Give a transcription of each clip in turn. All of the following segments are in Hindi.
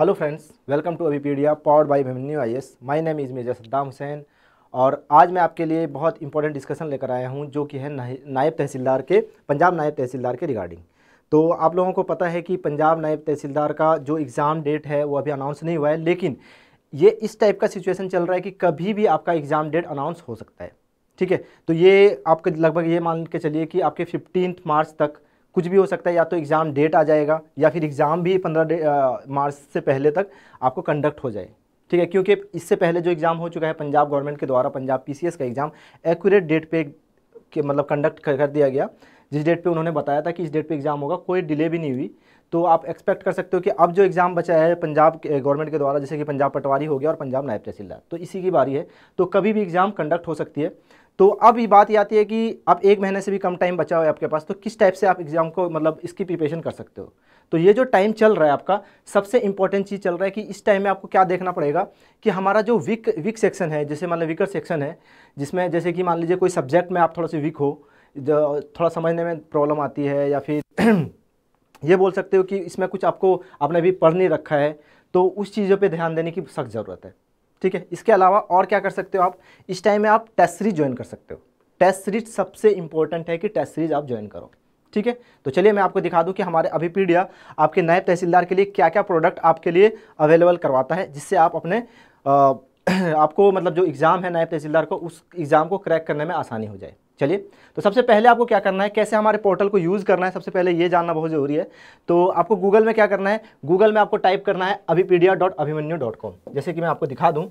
hello friends welcome to Abhipedia powered by new I S my name is major Saddam Hussain और आज मैं आपके लिए बहुत इंपॉर्टेंट डिस्कशन लेकर आया हूँ जो कि है नायब तहसीलदार के पंजाब नायब तहसीलदार के रिगार्डिंग तो आप लोगों को पता है कि पंजाब नायब तहसीलदार का जो एग्ज़ाम डेट है वो अभी अनाउंस नहीं हुआ है लेकिन ये इस टाइप का सिचुएशन चल रहा है कि कभी भी आपका एग्ज़ाम डेट अनाउंस हो सकता है ठीक है तो ये आपके लगभग ये मान के चलिए कि आपके फिफ्टीन मार्च तक कुछ भी हो सकता है या तो एग्ज़ाम डेट आ जाएगा या फिर एग्ज़ाम भी पंद्रह मार्च से पहले तक आपको कंडक्ट हो जाए ठीक है क्योंकि इससे पहले जो एग्ज़ाम हो चुका है पंजाब गवर्नमेंट के द्वारा पंजाब पी का एग्ज़ाम एक्यूरेट डेट पर के मतलब कंडक्ट कर दिया गया जिस डेट पे उन्होंने बताया था कि इस डेट पे एग्ज़ाम होगा कोई डिले भी नहीं हुई तो आप एक्सपेक्ट कर सकते हो कि अब जो एग्ज़ाम बचा है पंजाब गवर्नमेंट eh, के द्वारा जैसे कि पंजाब पटवारी हो गया और पंजाब नायब तहसीलदार तो इसी की बारी है तो कभी भी एग्ज़ाम कंडक्ट हो सकती है तो अब ये बात ये आती है कि आप एक महीने से भी कम टाइम बचा हुआ है आपके पास तो किस टाइप से आप एग्ज़ाम को मतलब इसकी प्रिपरेशन कर सकते हो तो ये जो टाइम चल रहा है आपका सबसे इंपॉर्टेंट चीज़ चल रहा है कि इस टाइम में आपको क्या देखना पड़ेगा कि हमारा जो वीक वीक सेक्शन है जैसे मान लो वीकर सेक्शन है जिसमें जैसे कि मान लीजिए कोई सब्जेक्ट में आप थोड़ा सा वीक हो थोड़ा समझने में प्रॉब्लम आती है या फिर ये बोल सकते हो कि इसमें कुछ आपको आपने अभी पढ़ नहीं रखा है तो उस चीज़ों पे ध्यान देने की सख्त ज़रूरत है ठीक है इसके अलावा और क्या कर सकते हो आप इस टाइम में आप टेस्ट सीरीज ज्वाइन कर सकते हो टेस्ट सीरीज सबसे इंपॉर्टेंट है कि टेस्ट सीरीज आप ज्वाइन करो ठीक है तो चलिए मैं आपको दिखा दूँ कि हमारे अभिपीडिया आपके नए तहसीलदार के लिए क्या क्या प्रोडक्ट आपके लिए अवेलेबल करवाता है जिससे आप अपने आपको मतलब जो एग्ज़ाम है नए तहसीलदार को उस एग्ज़ाम को क्रैक करने में आसानी हो जाए चलिए तो सबसे पहले आपको क्या करना है कैसे हमारे पोर्टल को यूज़ करना है सबसे पहले ये जानना बहुत ज़रूरी है तो आपको गूगल में क्या करना है गूगल में आपको टाइप करना है Abhipedia dot Abhimanyu dot com जैसे कि मैं आपको दिखा दूँ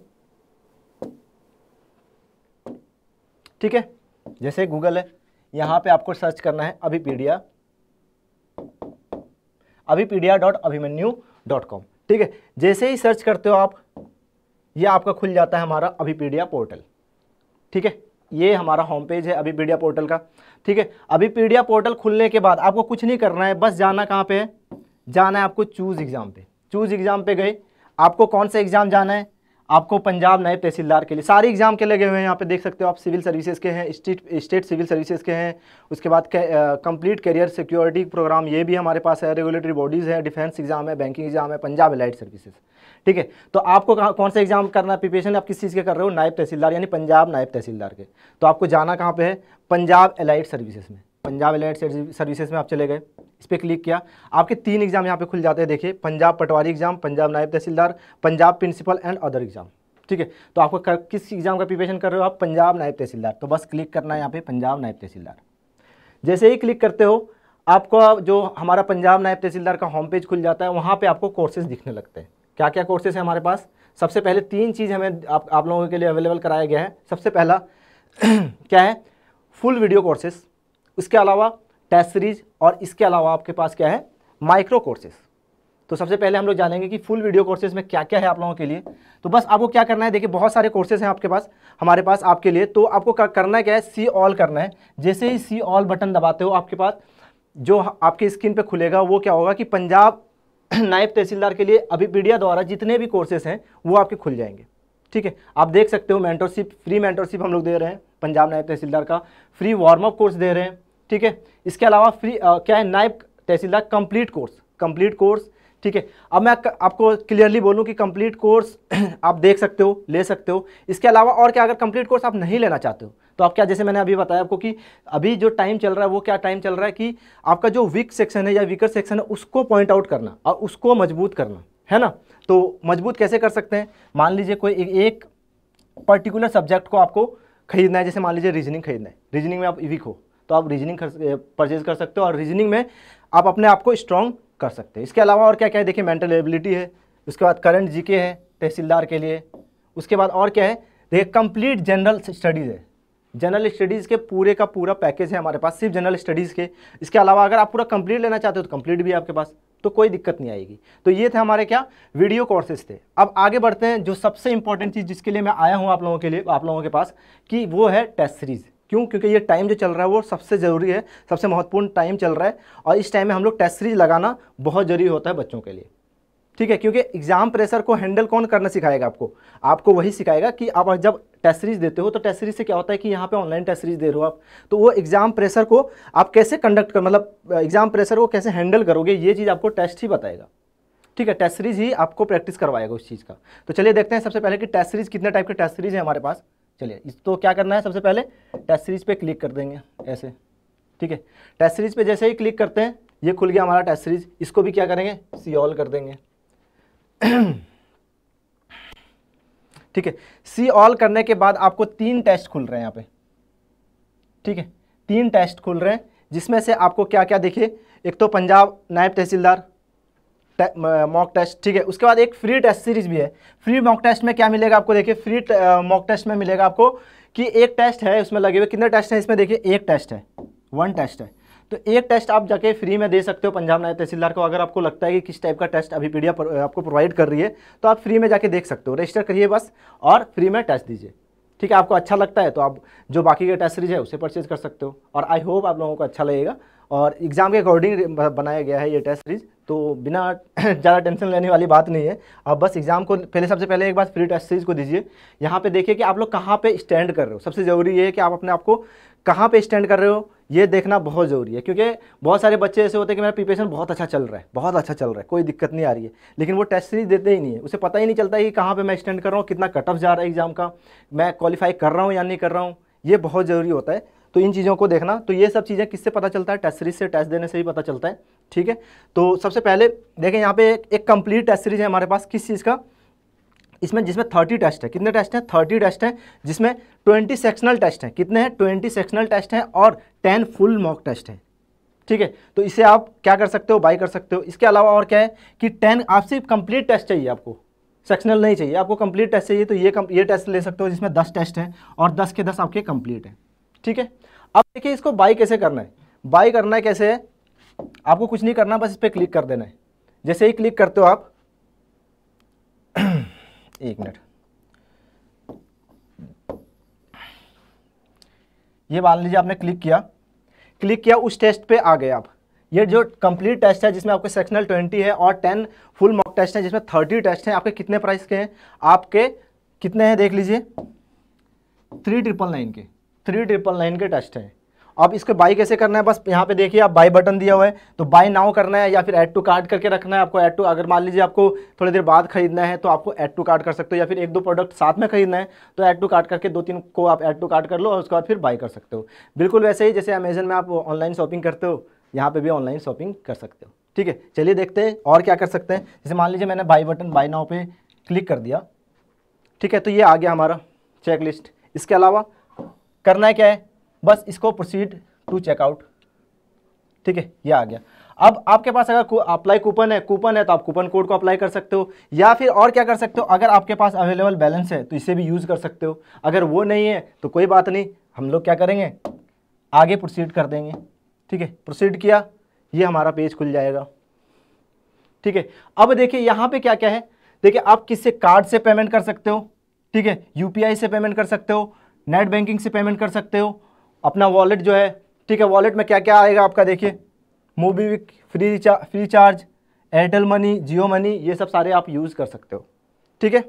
ठीक है जैसे गूगल है यहाँ पे आपको सर्च करना है Abhipedia Abhipedia dot Abhimanyu dot com ठीक है जैसे ही सर्च करते हो आप ये आपका खुल जाता है हमारा अभिपीडिया पोर्टल ठीक है ये हमारा होम पेज है अभी पीडिया पोर्टल का ठीक है अभी पीडिया पोर्टल खुलने के बाद आपको कुछ नहीं करना है बस जाना कहाँ पे है जाना है आपको चूज़ एग्ज़ाम पे चूज़ एग्ज़ाम पे गए आपको कौन सा एग्ज़ाम जाना है आपको पंजाब नए तहसीलदार के लिए सारे एग्ज़ाम के लगे हुए हैं यहाँ पे देख सकते हो आप सिविल सर्विसेज के हैं स्टेट स्टेट सिविल सर्विसेज के हैं उसके बाद कंप्लीट करियर सिक्योरिटी प्रोग्राम ये भी हमारे पास है रेगुलेटरी बॉडीज़ है डिफेंस एग्ज़ाम है बैंकिंग एग्ज़ाम है पंजाब एलाइट सर्विसेज़ ठीक है तो आपको कौन सा एग्जाम करना है प्रिपरेशन आप किस चीज़ के कर रहे हो नायब तहसीलदार यानी पंजाब नायब तहसीलदार के तो आपको जाना कहाँ पे है पंजाब एलाइट सर्विसेज में पंजाब एलाइट सर्विसेज में आप चले गए इस पर क्लिक किया आपके तीन एग्जाम यहाँ पे खुल जाते हैं देखिए पंजाब पटवारी exam Punjab naib tehsildar Punjab principal and other exam ठीक है तो आपको कर, किस एग्जाम का प्रिपरेशन कर रहे हो आप पंजाब नायब तहसीलदार तो बस क्लिक करना है यहाँ पे पंजाब नायब तहसीलदार जैसे ही क्लिक करते हो आपका जो हमारा पंजाब नायब तहसीलदार का होम पेज खुल जाता है वहाँ पे आपको कोर्सेज दिखने लगते हैं क्या क्या कोर्सेज हैं हमारे पास सबसे पहले तीन चीज़ हमें आप आप लोगों के लिए अवेलेबल कराया गया है सबसे पहला क्या है फुल वीडियो कोर्सेस इसके अलावा टेस्ट सीरीज और इसके अलावा आपके पास क्या है माइक्रो कोर्सेज तो सबसे पहले हम लोग जानेंगे कि फुल वीडियो कोर्सेज में क्या क्या है आप लोगों के लिए तो बस आपको क्या करना है देखिए बहुत सारे कोर्सेज हैं आपके पास हमारे पास आपके लिए तो आपको करना क्या है सी ऑल करना है जैसे ही सी ऑल बटन दबाते हो आपके पास जो आपके स्क्रीन पे खुलेगा वो क्या होगा कि पंजाब नायब तहसीलदार के लिए अभिपीडिया द्वारा जितने भी कोर्सेस हैं वो आपके खुल जाएंगे ठीक है आप देख सकते हो मेंटरशिप फ्री मेंटरशिप हम लोग दे रहे हैं पंजाब नायब तहसीलदार का फ्री वार्म अप कोर्स दे रहे हैं ठीक है इसके अलावा फ्री आ, क्या है naib tehsildar complete course complete course ठीक है अब मैं आपको क्लियरली बोलूँ कि कंप्लीट कोर्स आप देख सकते हो ले सकते हो इसके अलावा और क्या अगर कंप्लीट कोर्स आप नहीं लेना चाहते हो तो आप क्या जैसे मैंने अभी बताया आपको कि अभी जो टाइम चल रहा है वो क्या टाइम चल रहा है कि आपका जो वीक सेक्शन है या वीकर सेक्शन है उसको पॉइंट आउट करना और उसको मजबूत करना है ना तो मजबूत कैसे कर सकते हैं मान लीजिए कोई एक पर्टिकुलर सब्जेक्ट को आपको खरीदना है जैसे मान लीजिए रीजनिंग खरीदना है रीजनिंग में आप वीक हो तो आप रीजनिंग परचेज कर सकते हो और रीजनिंग में आप अपने आप को स्ट्रॉन्ग कर सकते हैं इसके अलावा और क्या क्या है देखिए मेंटल एबिलिटी है उसके बाद करंट जीके है तहसीलदार के लिए उसके बाद और क्या है देखिए कंप्लीट जनरल स्टडीज़ है जनरल स्टडीज़ के पूरे का पूरा पैकेज है हमारे पास सिर्फ जनरल स्टडीज़ के इसके अलावा अगर आप पूरा कंप्लीट लेना चाहते हो तो कंप्लीट भी आपके पास तो कोई दिक्कत नहीं आएगी तो ये थे हमारे क्या वीडियो कोर्सेज थे अब आगे बढ़ते हैं जो सबसे इंपॉर्टेंट चीज़ जिसके लिए मैं आया हूँ आप लोगों के लिए आप लोगों के पास कि वो है टेस्ट सीरीज़ क्यों क्योंकि ये टाइम जो चल रहा है वो सबसे ज़रूरी है सबसे महत्वपूर्ण टाइम चल रहा है और इस टाइम में हम लोग टेस्ट सीरीज लगाना बहुत ज़रूरी होता है बच्चों के लिए ठीक है क्योंकि एग्जाम प्रेशर को हैंडल कौन करना सिखाएगा आपको आपको वही सिखाएगा कि आप जब टेस्ट सीरीज देते हो तो टेस्ट सीरीज से क्या होता है कि यहाँ पे ऑनलाइन टेस्ट सीरीज दे रहे हो आप तो वो एग्जाम प्रेशर को आप कैसे कंडक्ट कर मतलब एग्जाम प्रेशर को कैसे हैंडल करोगे ये चीज़ आपको टेस्ट ही बताएगा ठीक है टेस्ट सीरीज ही आपको प्रैक्टिस करवाएगा उस चीज़ का तो चलिए देखते हैं सबसे पहले कि टेस्ट सीरीज कितने टाइप के टेस्ट सीरीज है हमारे पास चलिए इस तो क्या करना है सबसे पहले टेस्ट सीरीज पर क्लिक कर देंगे ऐसे ठीक है टेस्ट सीरीज पर जैसे ही क्लिक करते हैं ये खुल गया हमारा टेस्ट सीरीज इसको भी क्या करेंगे सी ऑल कर देंगे ठीक है सी ऑल करने के बाद आपको तीन टेस्ट खुल रहे हैं यहाँ पे ठीक है तीन टेस्ट खुल रहे हैं जिसमें से आपको क्या क्या देखिए एक तो पंजाब नायब तहसीलदार मॉक टेस्ट ठीक है उसके बाद एक फ्री टेस्ट सीरीज भी है फ्री मॉक टेस्ट में क्या मिलेगा आपको देखिए फ्री मॉक टेस्ट में मिलेगा आपको कि एक टेस्ट है उसमें लगे हुए कितने टेस्ट हैं इसमें देखिए एक टेस्ट है वन टेस्ट है तो एक टेस्ट आप जाके फ्री में दे सकते हो पंजाब नायब तहसीलदार को अगर आपको लगता है कि किस टाइप का टेस्ट अभी पी आपको प्रोवाइड कर रही है तो आप फ्री में जाके देख सकते हो रजिस्टर करिए बस और फ्री में टेस्ट दीजिए ठीक है आपको अच्छा लगता है तो आप जो बाकी के टेस्ट सीरीज है उसे परचेज कर सकते हो और आई होप आप लोगों को अच्छा लगेगा और एग्जाम के अकॉर्डिंग बनाया गया है ये टेस्ट सीरीज तो बिना ज़्यादा टेंशन लेने वाली बात नहीं है आप बस एग्ज़ाम को पहले सबसे पहले एक बार फ्री टेस्ट सीरीज को दीजिए यहाँ पे देखिए कि आप लोग कहाँ पे स्टैंड कर रहे हो सबसे ज़रूरी ये है कि आप अपने आप को कहाँ पे स्टैंड कर रहे हो ये देखना बहुत ज़रूरी है क्योंकि बहुत सारे बच्चे ऐसे होते हैं कि मेरा प्रिपेशन बहुत अच्छा चल रहा है बहुत अच्छा चल रहा है कोई दिक्कत नहीं आ रही है लेकिन वो टेस्ट सीरीज देते ही नहीं है उसे पता ही नहीं चलता कि कहाँ पर मैं स्टैंड कर रहा हूँ कितना कट ऑफ जा रहा है एग्ज़ाम का मैं क्वालिफाई कर रहा हूँ या नहीं कर रहा हूँ ये बहुत ज़रूरी होता है तो इन चीज़ों को देखना तो ये सब चीज़ें किससे पता चलता है टेस्ट सीरीज से टेस्ट देने से भी पता चलता है ठीक है तो सबसे पहले देखें यहाँ पे एक कंप्लीट टेस्ट सीरीज है हमारे पास किस चीज़ का इसमें जिसमें थर्टी टेस्ट है कितने टेस्ट हैं थर्टी टेस्ट हैं जिसमें ट्वेंटी सेक्शनल टेस्ट हैं कितने हैं ट्वेंटी सेक्शनल टेस्ट हैं और टेन फुल मॉक टेस्ट हैं ठीक है तो इसे आप क्या कर सकते हो बाई कर सकते हो इसके अलावा और क्या है कि टेन आपसे कंप्लीट टेस्ट चाहिए आपको सेक्शनल नहीं चाहिए आपको कंप्लीट टेस्ट चाहिए तो ये ये टेस्ट ले सकते हो जिसमें दस टेस्ट हैं और दस के दस आपके कंप्लीट हैं ठीक है अब देखिए इसको बाई कैसे करना है बाई करना है कैसे है आपको कुछ नहीं करना बस इस पर क्लिक कर देना है जैसे ही क्लिक करते हो आप एक मिनट ये मान लीजिए आपने क्लिक किया क्लिक किया उस टेस्ट पे आ गए आप ये जो कंप्लीट टेस्ट है जिसमें आपके सेक्शनल ट्वेंटी है और टेन फुल मॉक टेस्ट है जिसमें थर्टी टेस्ट हैं आपके कितने प्राइस के हैं आपके कितने हैं देख लीजिए थ्री ट्रिपल नाइन के थ्री ट्रिपल नाइन के टेस्ट हैं अब इसको बाई कैसे करना है बस यहाँ पे देखिए आप बाई बटन दिया हुआ है तो बाई नाउ करना है या फिर एड टू कार्ड करके रखना है आपको ऐड टू अगर मान लीजिए आपको थोड़ी देर बाद खरीदना है तो आपको एड टू कार्ड कर सकते हो या फिर एक दो प्रोडक्ट साथ में खरीदना है तो ऐड टू कार्ड करके दो तीन को आप ऐड टू कार्ड कर लो और उसके बाद फिर बाई कर सकते हो बिल्कुल वैसे ही जैसे अमेजन में आप ऑनलाइन शॉपिंग करते हो यहाँ पर भी ऑनलाइन शॉपिंग कर सकते हो ठीक है चलिए देखते हैं और क्या कर सकते हैं जैसे मान लीजिए मैंने बाई बटन बाई नाव पर क्लिक कर दिया ठीक है तो ये आ गया हमारा चेक लिस्ट इसके अलावा करना है क्या है बस इसको प्रोसीड टू चेकआउट ठीक है ये आ गया अब आपके पास अगर अप्लाई कूपन है कूपन है तो आप कूपन कोड को अप्लाई कर सकते हो या फिर और क्या कर सकते हो अगर आपके पास अवेलेबल बैलेंस है तो इसे भी यूज़ कर सकते हो अगर वो नहीं है तो कोई बात नहीं हम लोग क्या करेंगे आगे प्रोसीड कर देंगे ठीक है प्रोसीड किया ये हमारा पेज खुल जाएगा ठीक है अब देखिए यहाँ पे क्या क्या है देखिए आप किससे कार्ड से पेमेंट कर सकते हो ठीक है यूपीआई से पेमेंट कर सकते हो नेट बैंकिंग से पेमेंट कर सकते हो अपना वॉलेट जो है ठीक है वॉलेट में क्या क्या आएगा आपका देखिए MobiKwik free recharge free charge Airtel money Jio money ये सब सारे आप यूज़ कर सकते हो ठीक है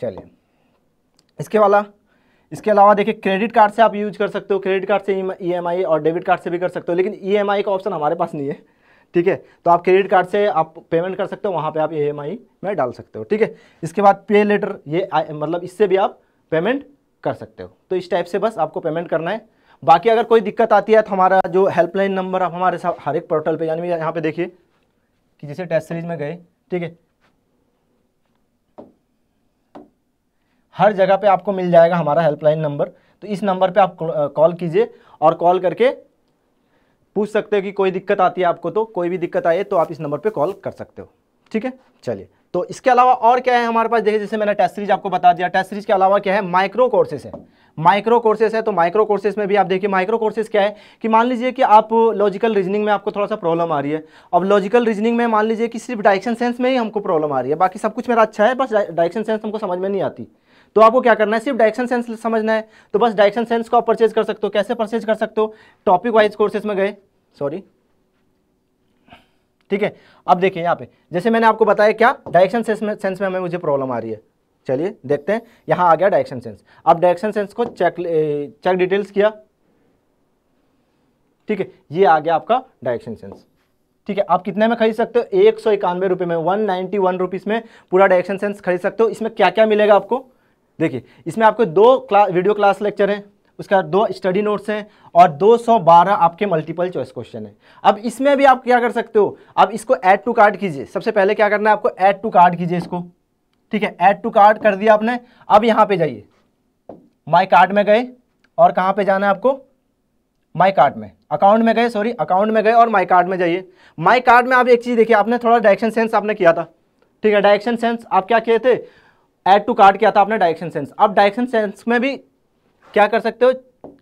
चलिए इसके वाला इसके अलावा देखिए क्रेडिट कार्ड से आप यूज कर सकते हो क्रेडिट कार्ड से ई और डेबिट कार्ड से भी कर सकते हो लेकिन ई का ऑप्शन हमारे पास नहीं है ठीक है तो आप क्रेडिट कार्ड से आप पेमेंट कर सकते हो वहाँ पे आप ई में डाल सकते हो ठीक है इसके बाद पे लेटर ये मतलब इससे भी आप पेमेंट कर सकते हो तो इस टाइप से बस आपको पेमेंट करना है बाकी अगर कोई दिक्कत आती है तो हमारा जो हेल्पलाइन नंबर आप हमारे साथ हर एक पोर्टल पे यानी यहाँ पे देखिए कि जैसे टेस्ट सीरीज में गए ठीक है हर जगह पे आपको मिल जाएगा हमारा हेल्पलाइन नंबर तो इस नंबर पे आप कॉल कीजिए और कॉल करके पूछ सकते हो कि कोई दिक्कत आती है आपको तो कोई भी दिक्कत आए तो आप इस नंबर पर कॉल कर सकते हो ठीक है चलिए तो इसके अलावा और क्या है हमारे पास देखिए जैसे मैंने टेस्ट सीरीज आपको बता दिया टेस्ट सीरीज के अलावा क्या है माइक्रो कोर्सेस है माइक्रो कोर्सेस है तो माइक्रो कोर्सेस में भी आप देखिए माइक्रो कोर्सेस क्या है कि मान लीजिए कि आप लॉजिकल रीजनिंग में आपको थोड़ा सा प्रॉब्लम आ रही है अब लॉजिकल रीजनिंग में मान लीजिए कि सिर्फ डायरेक्शन सेंस में ही हमको प्रॉब्लम आ रही है बाकी सब कुछ मेरा अच्छा है बस डायरेक्शन सेंस हमको समझ में नहीं आती तो आपको क्या करना है सिर्फ डायरेक्शन सेंस समझना है तो बस डायरेक्शन सेंस को आप परचेज कर सकते हो कैसे परचेज कर सकते हो टॉपिक वाइज कोर्सेज में गए सॉरी ठीक है अब देखिए यहाँ पे जैसे मैंने आपको बताया क्या डायरेक्शन सेंस में सेंस में हमें मुझे प्रॉब्लम आ रही है चलिए देखते हैं यहाँ आ गया डायरेक्शन सेंस अब डायरेक्शन सेंस को चेक चेक डिटेल्स किया ठीक है ये आ गया आपका डायरेक्शन सेंस ठीक है आप कितने में खरीद सकते हो एक सौ इक्यानवे रुपये में वन नाइन्टी वन रुपीज़ में पूरा डायरेक्शन सेंस खरीद सकते हो इसमें क्या क्या मिलेगा आपको देखिए इसमें आपको दो क्लास वीडियो क्लास लेक्चर हैं उसका दो स्टडी नोट्स हैं और 212 आपके मल्टीपल चॉइस क्वेश्चन है अब इसमें भी आप क्या कर सकते हो अब इसको ऐड टू कार्ड कीजिए सबसे पहले क्या करना है आपको ऐड टू कार्ड कीजिए इसको ठीक है ऐड टू कार्ड कर दिया आपने अब यहाँ पे जाइए माई कार्ड में गए और कहाँ पे जाना है आपको माई कार्ड में अकाउंट में गए सॉरी अकाउंट में गए और माई कार्ड में जाइए माई कार्ड में आप एक चीज़ देखिए आपने थोड़ा डायरेक्शन सेंस आपने किया था ठीक है डायरेक्शन सेंस आप क्या किए थे एड टू कार्ड किया था आपने डायरेक्शन सेंस अब डायरेक्शन सेंस में भी क्या कर सकते हो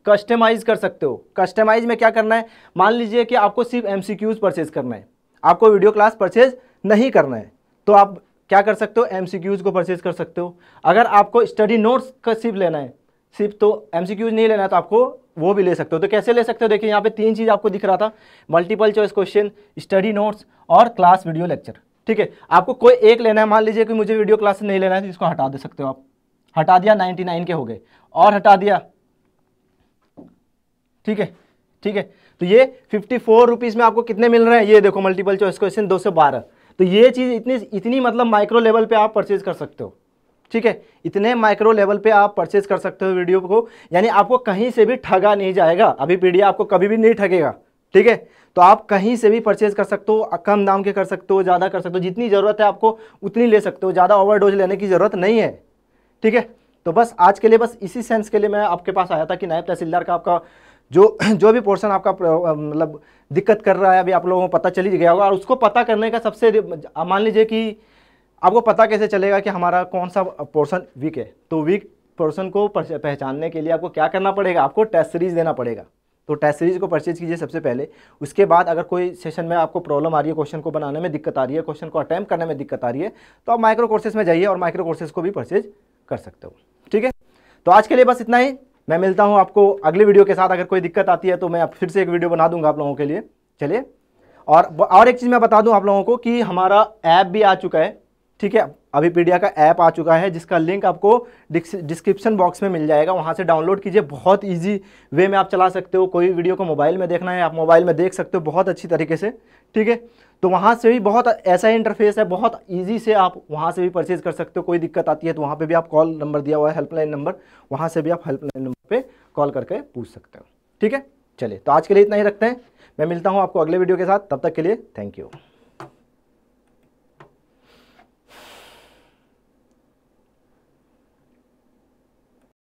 कस्टमाइज कर सकते हो कस्टमाइज में क्या करना है मान लीजिए कि आपको सिर्फ एम सी क्यूज़ परचेज करना है आपको वीडियो क्लास परचेज नहीं करना है तो आप क्या कर सकते हो एम सी क्यूज़ को परचेज कर सकते हो अगर आपको स्टडी नोट्स का सिर्फ लेना है सिर्फ तो एम सी क्यूज़ नहीं लेना है तो आपको वो भी ले सकते हो तो कैसे ले सकते हो देखिए यहाँ पे तीन चीज़ आपको दिख रहा था multiple choice question study notes और क्लास वीडियो लेक्चर ठीक है आपको कोई एक लेना है मान लीजिए कि मुझे वीडियो क्लास नहीं लेना है तो इसको हटा दे सकते हो आप हटा दिया 99 के हो गए और हटा दिया ठीक है ठीक है तो ये फिफ्टी फोर रुपीज़ में आपको कितने मिल रहे हैं ये देखो मल्टीपल चॉइस क्वेश्चन दो सौ बारह तो ये चीज़ इतनी इतनी मतलब माइक्रो लेवल पे आप परचेज कर सकते हो ठीक है इतने माइक्रो लेवल पे आप परचेज कर सकते हो वीडियो को यानी आपको कहीं से भी ठगा नहीं जाएगा अभी पी आपको कभी भी नहीं ठगेगा ठीक है तो आप कहीं से भी परचेज कर सकते हो कम दाम के कर सकते हो ज़्यादा कर सकते हो जितनी ज़रूरत है आपको उतनी ले सकते हो ज़्यादा ओवर लेने की ज़रूरत नहीं है ठीक है तो बस आज के लिए बस इसी सेंस के लिए मैं आपके पास आया था कि नायब तहसीलदार का आपका जो जो भी पोर्शन आपका मतलब दिक्कत कर रहा है अभी आप लोगों को पता चली गया होगा और उसको पता करने का सबसे मान लीजिए कि आपको पता कैसे चलेगा कि हमारा कौन सा पोर्शन वीक है तो वीक पोर्शन को पहचानने के लिए आपको क्या करना पड़ेगा आपको टेस्ट सीरीज देना पड़ेगा तो टेस्ट सीरीज को परचेज कीजिए सबसे पहले उसके बाद अगर कोई सेशन में आपको प्रॉब्लम आ रही है क्वेश्चन को बनाने में दिक्कत आ रही है क्वेश्चन को अटैम्प्ट करने में दिक्कत आ रही है तो आप माइक्रो कोर्सेज में जाइए और माइक्रो कोर्सेज को भी परचेज कर सकते हो ठीक है तो आज के लिए बस इतना ही मैं मिलता हूँ आपको अगले वीडियो के साथ अगर कोई दिक्कत आती है तो मैं फिर से एक वीडियो बना दूंगा आप लोगों के लिए चलिए और और एक चीज़ मैं बता दूं आप लोगों को कि हमारा ऐप भी आ चुका है ठीक है अभी पीडिया का ऐप आ चुका है जिसका लिंक आपको डिस्क्रिप्शन बॉक्स में मिल जाएगा वहाँ से डाउनलोड कीजिए बहुत ईजी वे में आप चला सकते हो कोई वीडियो को मोबाइल में देखना है आप मोबाइल में देख सकते हो बहुत अच्छी तरीके से ठीक है तो वहाँ से भी बहुत ऐसा ही इंटरफेस है बहुत ईजी से आप वहाँ से भी परचेज कर सकते हो कोई दिक्कत आती है तो वहाँ पर भी आप कॉल नंबर दिया हुआ है हेल्पलाइन नंबर वहाँ से भी आप हेल्पलाइन नंबर पर कॉल करके पूछ सकते हो ठीक है चलिए तो आज के लिए इतना ही रखते हैं मैं मिलता हूँ आपको अगले वीडियो के साथ तब तक के लिए थैंक यू